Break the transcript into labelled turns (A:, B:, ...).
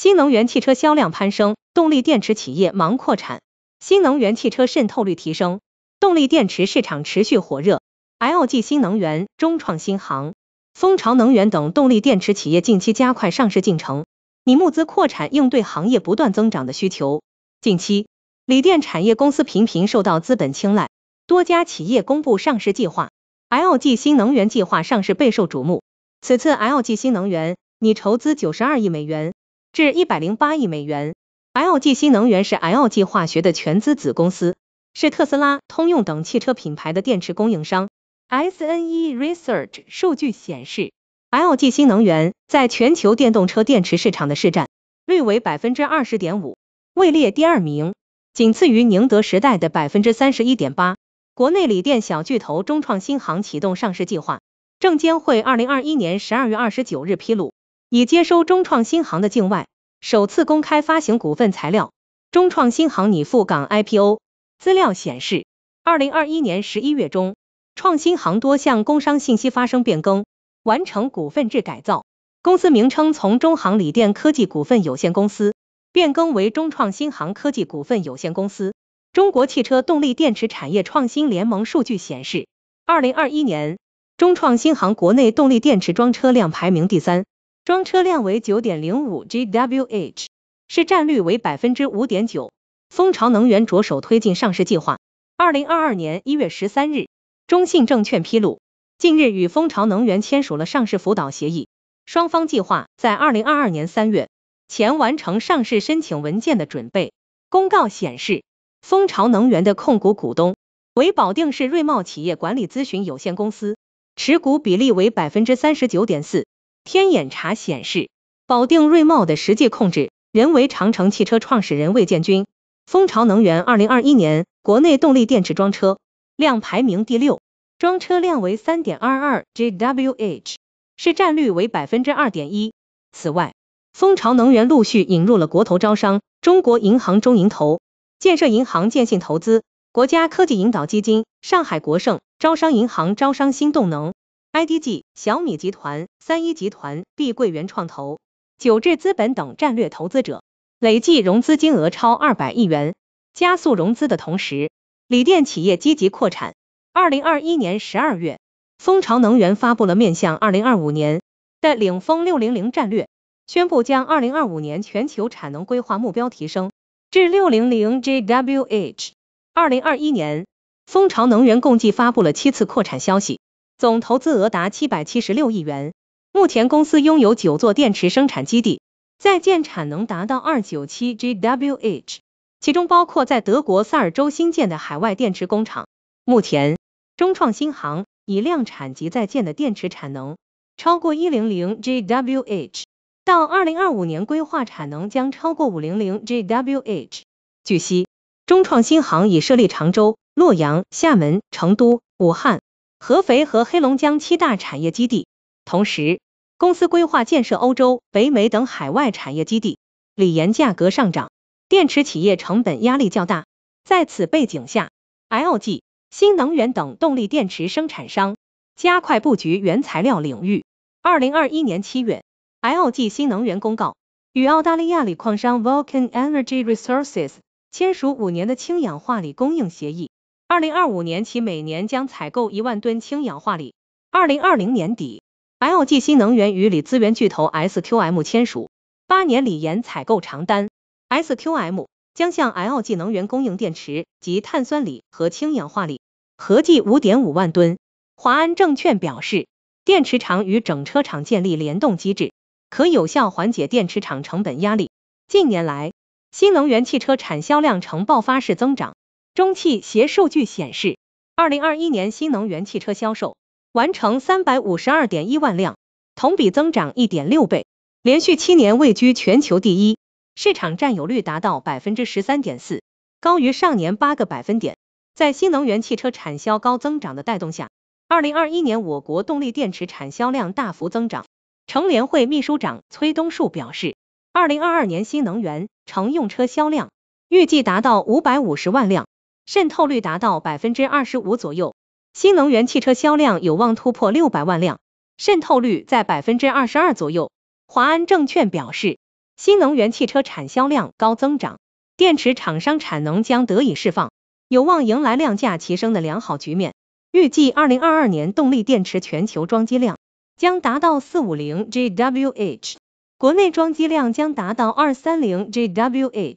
A: 新能源汽车销量攀升，动力电池企业忙扩产。新能源汽车渗透率提升，动力电池市场持续火热。LG 新能源、中创新航、蜂巢能源等动力电池企业近期加快上市进程，拟募资扩产，应对行业不断增长的需求。近期，锂电产业公司频频受到资本青睐，多家企业公布上市计划。LG 新能源计划上市备受瞩目，此次 LG 新能源拟筹资九十二亿美元。至一百零八亿美元。LG 新能源是 LG 化学的全资子公司，是特斯拉、通用等汽车品牌的电池供应商。SNE Research 数据显示，LG 新能源在全球电动车电池市场的市占率为百分之二十点五，位列第二名，仅次于宁德时代的百分之三十一点八。国内锂电小巨头中创新航启动上市计划，证监会二零二一年十二月二十九日披露。已接收中创新航的境外首次公开发行股份材料。中创新航拟赴港 IPO。资料显示，二零二一年十一月中，创新航多项工商信息发生变更，完成股份制改造，公司名称从中航锂电科技股份有限公司变更为中创新航科技股份有限公司。中国汽车动力电池产业创新联盟数据显示，二零二一年中创新航国内动力电池装车量排名第三。装车量为九点零五 GWh，市占率为百分之五点九。蜂巢能源着手推进上市计划。二零二二年一月十三日，中信证券披露，近日与蜂巢能源签署了上市辅导协议，双方计划在二零二二年三月前完成上市申请文件的准备。公告显示，蜂巢能源的控股股东为保定市瑞茂企业管理咨询有限公司，持股比例为百分之三十九点四。天眼查显示，保定瑞茂的实际控制人为长城汽车创始人魏建军。蜂巢能源二零二一年国内动力电池装车量排名第六，装车量为三点二二 GWh，市占率为百分之二点一。此外，蜂巢能源陆续引入了国投招商、中国银行中银投、建设银行建信投资、国家科技引导基金、上海国盛、招商银行招商新动能。IDG、小米集团、三一集团、碧桂园创投、九智资本等战略投资者累计融资金额超二百亿元。加速融资的同时，锂电企业积极扩产。二零二一年十二月，蜂巢能源发布了面向二零二五年的“领风六零零”战略，宣布将二零二五年全球产能规划目标提升至六零零 GWh。二零二一年，蜂巢能源共计发布了七次扩产消息。总投资额达七百七十六亿元，目前公司拥有九座电池生产基地，在建产能达到二九七 GWh，其中包括在德国萨尔州新建的海外电池工厂。目前，中创新航已量产及在建的电池产能超过一零零 GWh，到二零二五年规划产能将超过五零零 GWh。据悉，中创新航已设立常州、洛阳、厦门、成都、武汉。合肥和黑龙江七大产业基地，同时公司规划建设欧洲、北美等海外产业基地。锂盐价格上涨，电池企业成本压力较大。在此背景下，LG 新能源等动力电池生产商加快布局原材料领域。二零二一年七月，LG 新能源公告与澳大利亚锂矿商 Vulcan Energy Resources 签署五年的氢氧化锂供应协议。二零二五年起，每年将采购一万吨氢氧化锂。二零二零年底，LG 新能源与锂资源巨头 SQM 签署八年锂盐采购长单，SQM 将向 LG 能源供应电池及碳酸锂和氢氧化锂合计五点五万吨。华安证券表示，电池厂与整车厂建立联动机制，可有效缓解电池厂成本压力。近年来，新能源汽车产销量呈爆发式增长。中汽协数据显示，二零二一年新能源汽车销售完成三百五十二点一万辆，同比增长一点六倍，连续七年位居全球第一，市场占有率达到百分之十三点四，高于上年八个百分点。在新能源汽车产销高增长的带动下，二零二一年我国动力电池产销量大幅增长。乘联会秘书长崔东树表示，二零二二年新能源乘用车销量预计达到五百五十万辆。渗透率达到百分之二十五左右，新能源汽车销量有望突破六百万辆，渗透率在百分之二十二左右。华安证券表示，新能源汽车产销量高增长，电池厂商产能将得以释放，有望迎来量价齐升的良好局面。预计二零二二年动力电池全球装机量将达到四五零 GWh，国内装机量将达到二三零 GWh。